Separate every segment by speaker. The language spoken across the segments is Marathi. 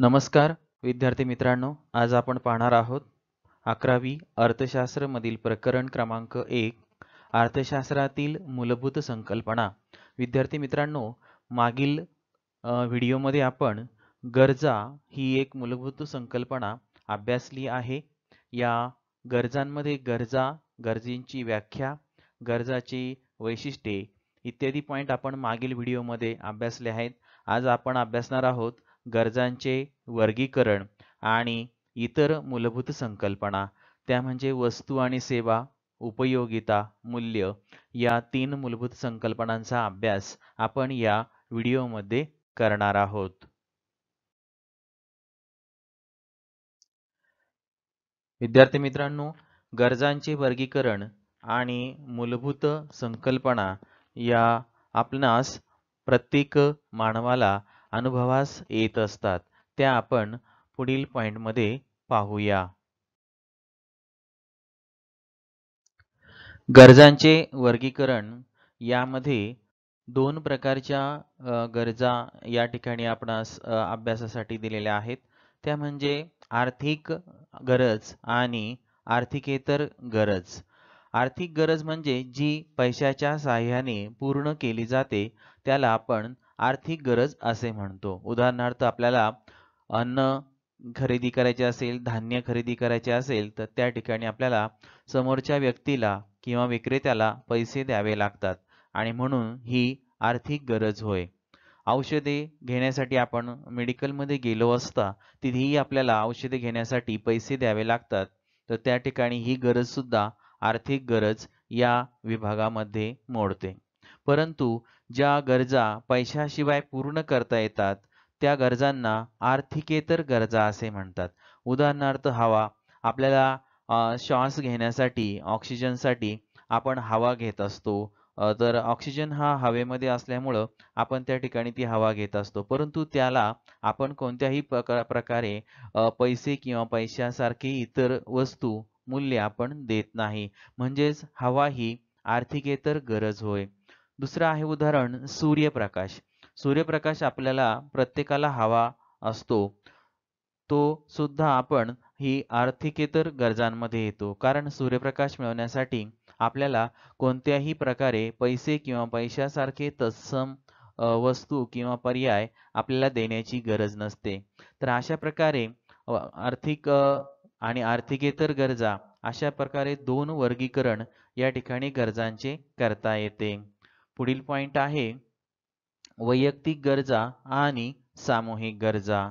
Speaker 1: नमस्कार विद्यार्थी मित्रांनो आज आपण पाहणार आहोत अकरावी मधील प्रकरण क्रमांक एक अर्थशास्त्रातील मूलभूत संकल्पना विद्यार्थी मित्रांनो मागील व्हिडिओमध्ये आपण गरजा ही एक मूलभूत संकल्पना अभ्यासली आहे या गरजांमध्ये गरजा गरजेंची व्याख्या गरजाची वैशिष्ट्ये इत्यादी पॉईंट आपण मागील व्हिडिओमध्ये अभ्यासले आहेत आज आपण अभ्यासणार आहोत गरजांचे वर्गीकरण आणि इतर मूलभूत संकल्पना त्या म्हणजे वस्तू आणि सेवा उपयोगिता मूल्य या तीन मूलभूत संकल्पनांचा अभ्यास आपण या व्हिडिओमध्ये करणार आहोत विद्यार्थी मित्रांनो गरजांचे वर्गीकरण आणि मूलभूत संकल्पना या आपणास प्रत्येक मानवाला अनुभवास येत असतात त्या आपण पुढील पॉइंटमध्ये पाहूया गरजांचे वर्गीकरण यामध्ये दोन प्रकारच्या गरजा या ठिकाणी आपणास अभ्यासासाठी दिलेल्या आहेत त्या म्हणजे आर्थिक गरज आणि आर्थिकेतर गरज आर्थिक गरज म्हणजे जी पैशाच्या साह्याने पूर्ण केली जाते त्याला आपण आर्थिक गरज असे म्हणतो उदाहरणार्थ आपल्याला अन्न खरेदी करायचे असेल धान्य खरेदी करायचे असेल तर त्या ठिकाणी आपल्याला समोरच्या व्यक्तीला किंवा विक्रेत्याला पैसे द्यावे लागतात आणि म्हणून ही आर्थिक गरज होय औषधे घेण्यासाठी आपण मेडिकलमध्ये गेलो असता तिथेही आपल्याला औषधे घेण्यासाठी पैसे द्यावे लागतात तर त्या ठिकाणी ही गरजसुद्धा आर्थिक गरज या विभागामध्ये मोडते परंतु ज्या गरजा पैशाशिवाय पूर्ण करता येतात त्या गरजांना आर्थिकेतर गरजा असे म्हणतात उदाहरणार्थ हवा आपल्याला श्वास घेण्यासाठी ऑक्सिजनसाठी आपण हवा घेत असतो तर ऑक्सिजन हा हवेमध्ये असल्यामुळं आपण त्या ठिकाणी ती हवा घेत असतो परंतु त्याला आपण कोणत्याही प्रकारे पैसे किंवा पैशासारखी इतर वस्तू मूल्य आपण देत नाही म्हणजेच हवा ही आर्थिकेतर गरज होय दुसरं आहे उदाहरण सूर्यप्रकाश सूर्यप्रकाश आपल्याला प्रत्येकाला हवा असतो तो सुद्धा आपण ही आर्थिकेतर गरजांमध्ये येतो कारण सूर्यप्रकाश मिळवण्यासाठी आपल्याला कोणत्याही प्रकारे पैसे किंवा पैशासारखे तत्सम वस्तू किंवा पर्याय आपल्याला देण्याची गरज नसते तर अशा प्रकारे आर्थिक आणि आर्थिकेतर गरजा अशा प्रकारे दोन वर्गीकरण या ठिकाणी गरजांचे करता येते पुढील पॉइंट आहे वैयक्तिक गरजा आणि सामूहिक गरजा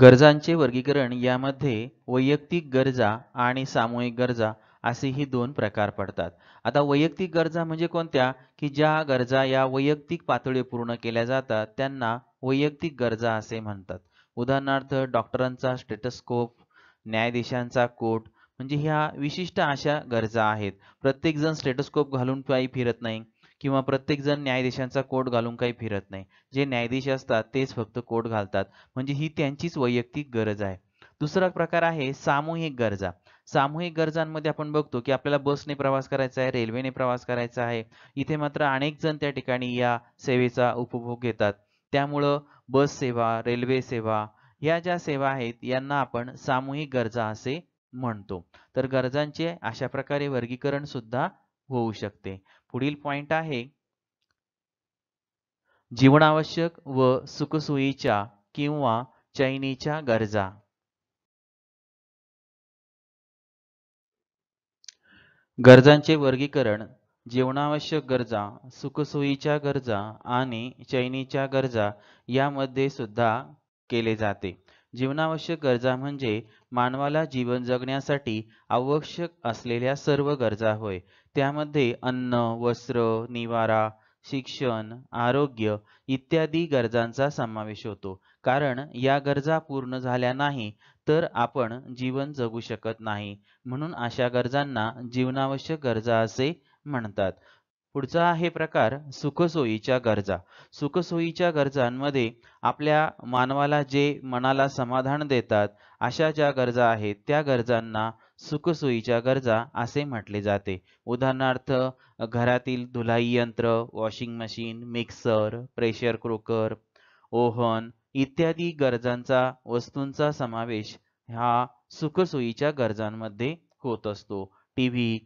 Speaker 1: गरजांचे वर्गीकरण यामध्ये वैयक्तिक गरजा आणि सामूहिक गरजा असे ही दोन प्रकार पडतात आता वैयक्तिक गरजा म्हणजे कोणत्या की ज्या गरजा या वैयक्तिक पातळी पूर्ण केल्या जातात त्यांना वैयक्तिक गरजा असे म्हणतात उदाहरणार्थ डॉक्टरांचा स्टेटस्कोप न्यायाधीशांचा कोट म्हणजे ह्या विशिष्ट अशा गरजा आहेत प्रत्येकजण स्टेटोस्कोप घालून काही फिरत नाही किंवा प्रत्येकजण न्यायाधीशांचा कोट घालून काही फिरत नाही जे न्यायाधीश असतात तेच फक्त कोट घालतात म्हणजे ही त्यांचीच वैयक्तिक गरज आहे दुसरा प्रकार आहे सामूहिक गरजा सामूहिक गरजांमध्ये आपण बघतो की आपल्याला बसने प्रवास करायचा आहे रेल्वेने प्रवास करायचा आहे इथे मात्र अनेक जण त्या ठिकाणी या सेवेचा उपभोग घेतात त्यामुळं बस सेवा रेल्वे सेवा या ज्या सेवा आहेत यांना आपण सामूहिक गरजा असे म्हणतो तर गरजांचे अशा प्रकारे वर्गीकरण सुद्धा होऊ शकते पुढील पॉइंट आहे जीवनावश्यक व सुखसोयीच्या किंवा चैनीच्या गरजा गरजांचे वर्गीकरण जीवनावश्यक गरजा सुखसोयीच्या गरजा आणि चैनीच्या गरजा यामध्ये सुद्धा केले जाते जीवनावश्यक गरजा म्हणजे मानवाला जीवन जगण्यासाठी आवश्यक असलेल्या सर्व गरजा होय त्यामध्ये अन्न वस्त्र निवारा शिक्षण आरोग्य इत्यादी गरजांचा समावेश होतो कारण या गरजा पूर्ण झाल्या नाही तर आपण जीवन जगू शकत नाही म्हणून अशा गरजांना जीवनावश्यक गरजा असे म्हणतात पुढचा आहे प्रकार सुखसोयीच्या गरजा सुखसोयीच्या गरजांमध्ये आपल्या मानवाला जे मनाला समाधान देतात अशा ज्या गरजा आहेत त्या गरजांना सुखसोयीच्या गरजा असे म्हटले जाते उदाहरणार्थ घरातील धुलाई यंत्र washing machine mixer pressure cooker oven इत्यादी गरजांचा वस्तूंचा समावेश हा सुखसोयीच्या गरजांमध्ये होत असतो टी व्ही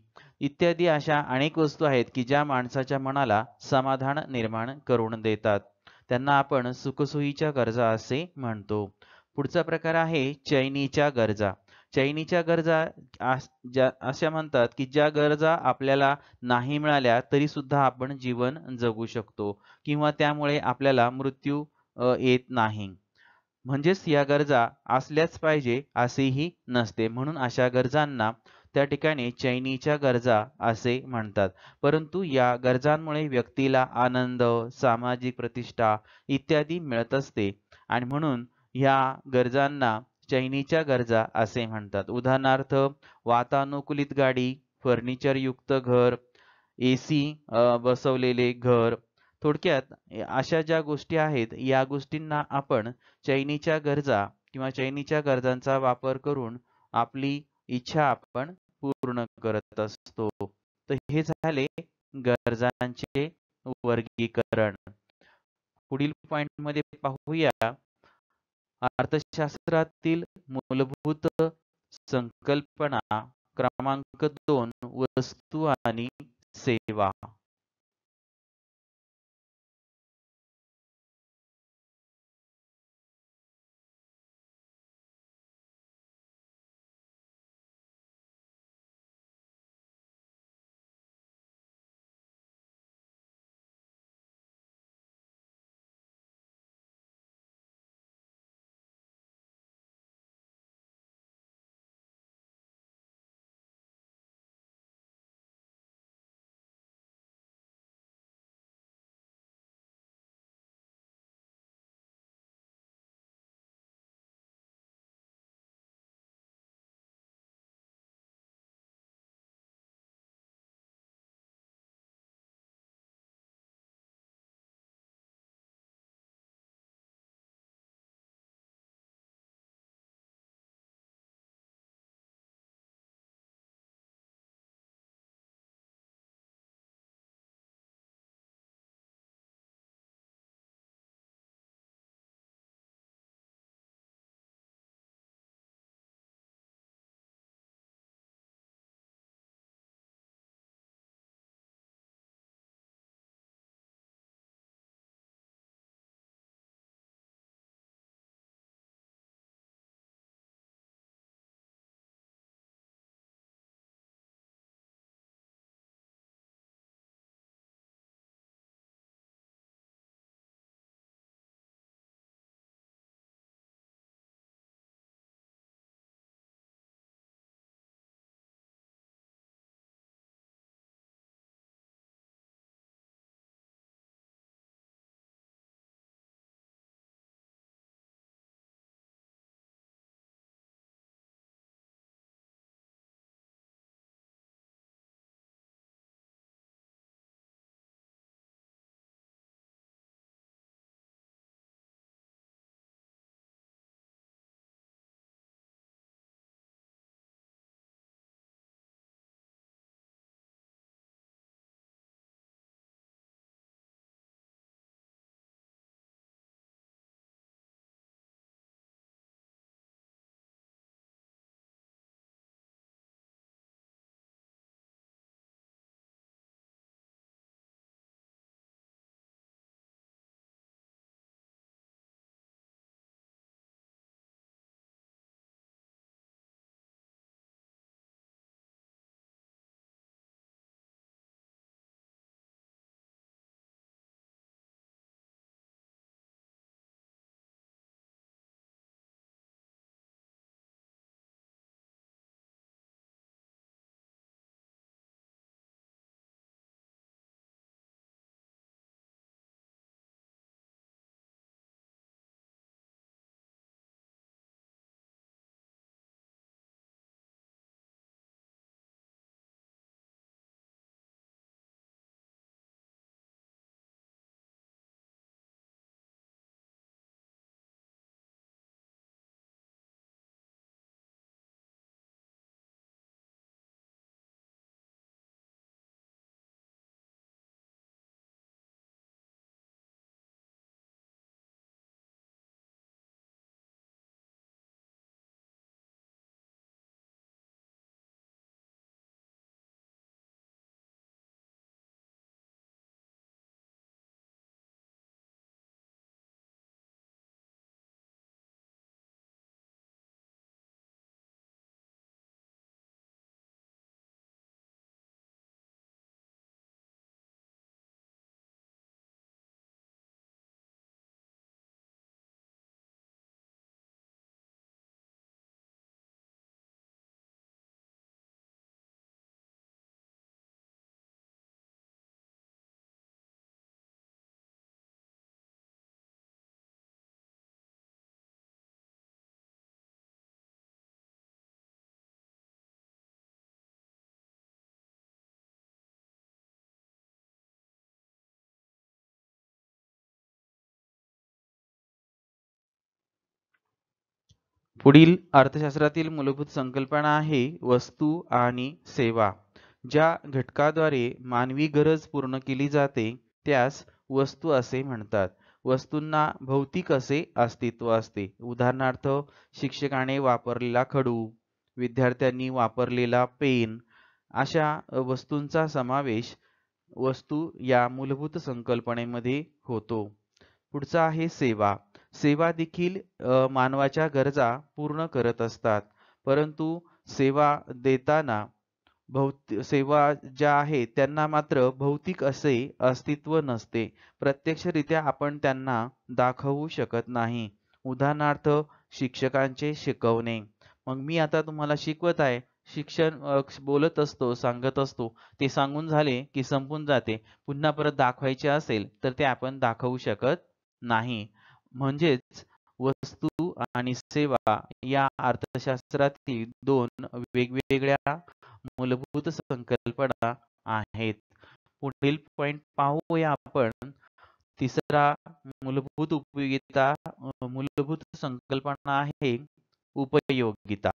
Speaker 1: इत्यादी अशा अनेक वस्तू आहेत की ज्या माणसाच्या मनाला समाधान निर्माण करून देतात त्यांना आपण सुखसोयीच्या गरजा असे म्हणतो पुढचा प्रकार आहे चैनीच्या गरजा चैनीच्या गरजा अशा म्हणतात की ज्या गरजा आपल्याला नाही मिळाल्या तरी सुद्धा आपण जीवन जगू शकतो किंवा त्यामुळे आपल्याला मृत्यू येत नाही म्हणजेच या गरजा असल्याच पाहिजे असेही नसते म्हणून अशा गरजांना त्या ठिकाणी चैनीच्या गरजा असे म्हणतात परंतु या गरजांमुळे व्यक्तीला आनंद सामाजिक प्रतिष्ठा इत्यादी मिळत असते आणि म्हणून ह्या गरजांना चैनीच्या गरजा असे म्हणतात उदाहरणार्थ वातानुकूलित गाडी फर्निचरयुक्त घर ए सी बसवलेले घर थोडक्यात अशा ज्या गोष्टी आहेत या गोष्टींना आपण चैनीच्या गरजा किंवा चैनीच्या गरजांचा वापर करून आपली इच्छा आपण पूर्ण करत असतो तर हे झाले गरजांचे वर्गीकरण पुढील पॉइंट मध्ये पाहूया अर्थशास्त्रातील मूलभूत संकल्पना क्रमांक दोन वस्तू आणि सेवा पुढील अर्थशास्त्रातील मूलभूत संकल्पना आहे वस्तू आणि सेवा ज्या घटकाद्वारे मानवी गरज पूर्ण केली जाते त्यास वस्तू असे म्हणतात वस्तूंना भौतिक असे अस्तित्व असते उदाहरणार्थ शिक्षकाने वापरलेला खडू विद्यार्थ्यांनी वापरलेला पेन अशा वस्तूंचा समावेश वस्तू या मूलभूत संकल्पनेमध्ये होतो पुढचा आहे सेवा सेवा देखील मानवाच्या गरजा पूर्ण करत असतात परंतु सेवा देताना भौतिक सेवा ज्या आहेत त्यांना मात्र भौतिक असे अस्तित्व नसते प्रत्यक्षरित्या आपण त्यांना दाखवू शकत नाही उदाहरणार्थ शिक्षकांचे शिकवणे मग मी आता तुम्हाला शिकवत आहे शिक्षण बोलत असतो सांगत असतो ते सांगून झाले की संपून जाते पुन्हा परत दाखवायचे असेल तर ते आपण दाखवू शकत नाही म्हणजेच वस्तू आणि सेवा या अर्थशास्त्रातील दोन वेगवेगळ्या मूलभूत संकल्पना आहेत पुढील पॉइंट पाहूया आपण तिसरा मूलभूत उपयोगिता मूलभूत संकल्पना आहे उपयोगिता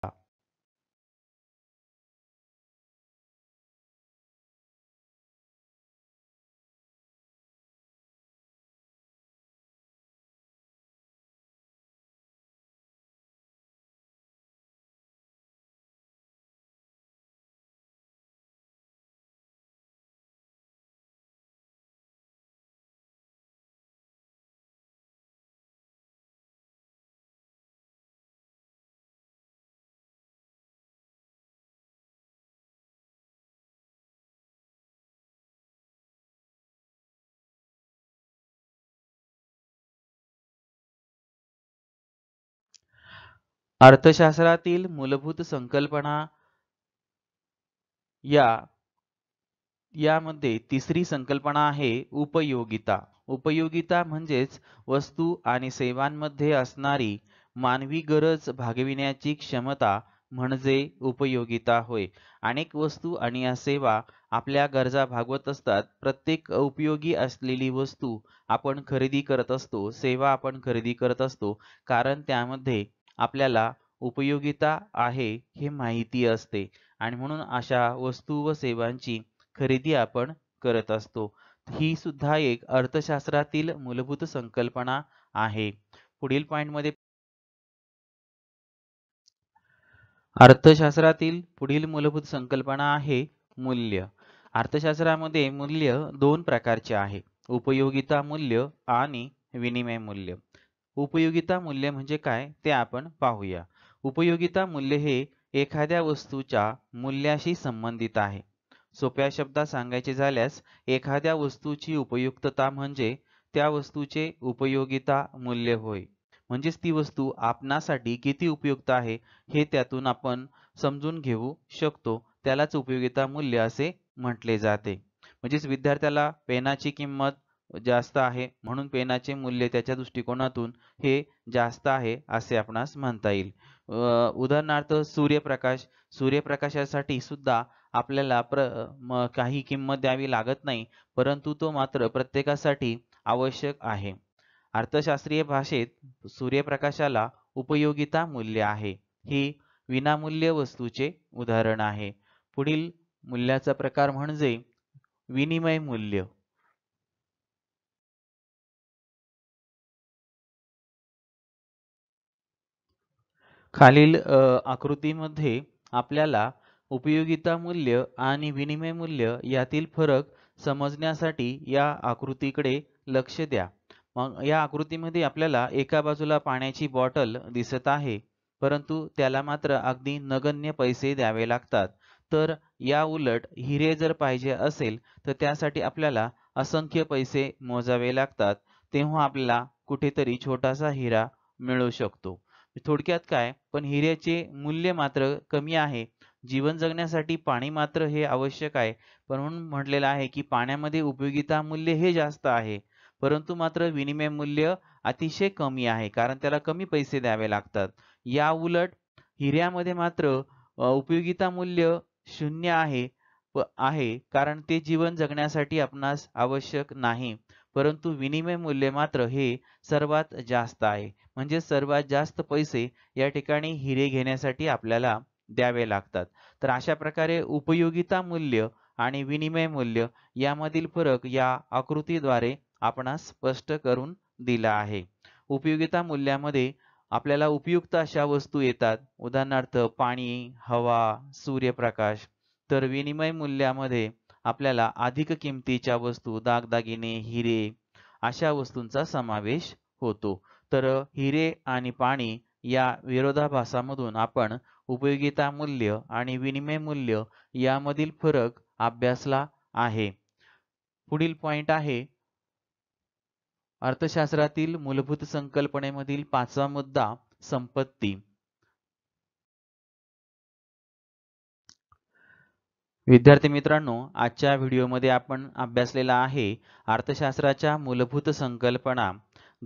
Speaker 1: अर्थशास्त्रातील मूलभूत संकल्पना या यामध्ये तिसरी संकल्पना आहे उपयोगिता उपयोगिता म्हणजेच वस्तू आणि सेवांमध्ये असणारी मानवी गरज भागविण्याची क्षमता म्हणजे उपयोगिता होय अनेक वस्तू आणि या सेवा आपल्या गरजा भागवत असतात प्रत्येक उपयोगी असलेली वस्तू आपण खरेदी करत असतो सेवा आपण खरेदी करत असतो कारण त्यामध्ये आपल्याला उपयोगिता आहे हे माहिती असते आणि म्हणून अशा वस्तू व सेवांची खरेदी आपण करत असतो ही सुद्धा एक अर्थशास्त्रातील मूलभूत संकल्पना आहे पुढील पॉइंटमध्ये अर्थशास्त्रातील पुढील मूलभूत संकल्पना आहे मूल्य अर्थशास्त्रामध्ये मूल्य दोन प्रकारचे आहे उपयोगिता मूल्य आणि विनिमय मूल्य उपयोगिता मूल्य म्हणजे काय ते आपण पाहूया उपयोगिता मूल्य हे एखाद्या वस्तूच्या मूल्याशी संबंधित आहे सोप्या शब्दात सांगायचे झाल्यास एखाद्या वस्तूची उपयुक्तता म्हणजे त्या वस्तूचे उपयोगिता मूल्य होय म्हणजेच ती वस्तू आपणासाठी किती उपयुक्त आहे हे त्यातून आपण समजून घेऊ शकतो त्यालाच उपयोगिता मूल्य असे म्हटले जाते म्हणजेच विद्यार्थ्याला पेनाची किंमत जास्त आहे म्हणून पेनाचे मूल्य त्याच्या दृष्टिकोनातून हे जास्त आहे असे आपणास म्हणता येईल उदाहरणार्थ सूर्यप्रकाश सूर्यप्रकाशासाठी सुद्धा आपल्याला प्र काही किंमत द्यावी लागत नाही परंतु तो मात्र प्रत्येकासाठी आवश्यक आहे अर्थशास्त्रीय भाषेत सूर्यप्रकाशाला उपयोगिता मूल्य आहे ही विनामूल्य वस्तूचे उदाहरण आहे पुढील मूल्याचा प्रकार म्हणजे विनिमय मूल्य खालील आकृतीमध्ये आपल्याला उपयोगिता मूल्य आणि विनिमय मूल्य यातील फरक समजण्यासाठी या आकृतीकडे लक्ष द्या मग या आकृतीमध्ये आपल्याला एका बाजूला पाण्याची बॉटल दिसत आहे परंतु त्याला मात्र अगदी नगण्य पैसे द्यावे लागतात तर या उलट हिरे जर पाहिजे असेल तर त्यासाठी आपल्याला असंख्य पैसे मोजावे लागतात तेव्हा आपल्याला कुठेतरी छोटासा हिरा मिळू शकतो थोडक्यात काय पण हिऱ्याचे मूल्य मात्र कमी आहे जीवन जगण्यासाठी पाणी मात्र हे आवश्यक आहे पण म्हणून म्हटलेलं आहे की पाण्यामध्ये उपयोगिता मूल्य हे जास्त आहे परंतु मात्र विनिमय मूल्य अतिशय कमी आहे कारण त्याला कमी पैसे द्यावे लागतात या उलट हिऱ्यामध्ये मात्र उपयोगिता मूल्य शून्य आहे आहे कारण ते जीवन जगण्यासाठी आपणास आवश्यक नाही परंतु विनिमय मूल्य मात्र हे सर्वात जास्त आहे म्हणजे सर्वात जास्त पैसे या ठिकाणी हिरे घेण्यासाठी आपल्याला द्यावे लागतात तर अशा प्रकारे उपयोगिता मूल्य आणि विनिमय मूल्य यामधील फरक या आकृतीद्वारे आपणास स्पष्ट करून दिला आहे उपयोगिता मूल्यामध्ये आपल्याला उपयुक्त अशा वस्तू येतात उदाहरणार्थ पाणी हवा सूर्यप्रकाश तर विनिमय मूल्यामध्ये आपल्याला अधिक किमतीच्या वस्तू दागदागिने हिरे अशा वस्तूंचा समावेश होतो तर हिरे आणि पाणी या विरोधाभासामधून आपण उपयोगिता मूल्य आणि विनिमय मूल्य यामधील फरक अभ्यासला आहे पुढील पॉइंट आहे अर्थशास्त्रातील मूलभूत संकल्पनेमधील पाचवा मुद्दा संपत्ती विद्यार्थी मित्रांनो आजच्या व्हिडिओमध्ये आपण अभ्यासलेला आहे अर्थशास्त्राच्या मूलभूत संकल्पना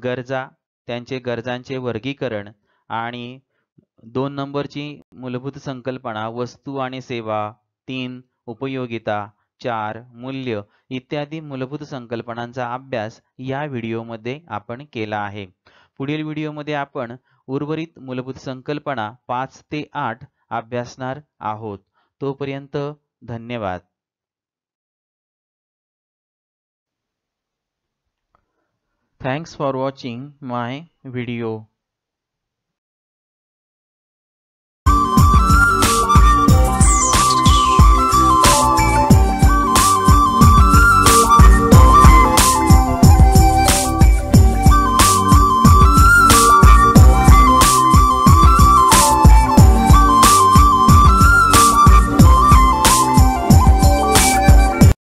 Speaker 1: गरजा त्यांचे गरजांचे वर्गीकरण आणि दोन नंबरची मूलभूत संकल्पना वस्तू आणि सेवा तीन उपयोगिता चार मूल्य इत्यादी मूलभूत संकल्पनांचा अभ्यास या व्हिडिओमध्ये आपण केला आहे पुढील व्हिडिओमध्ये आपण उर्वरित मूलभूत संकल्पना पाच ते आठ अभ्यासणार आहोत तोपर्यंत धन्यवाद thanks for watching my video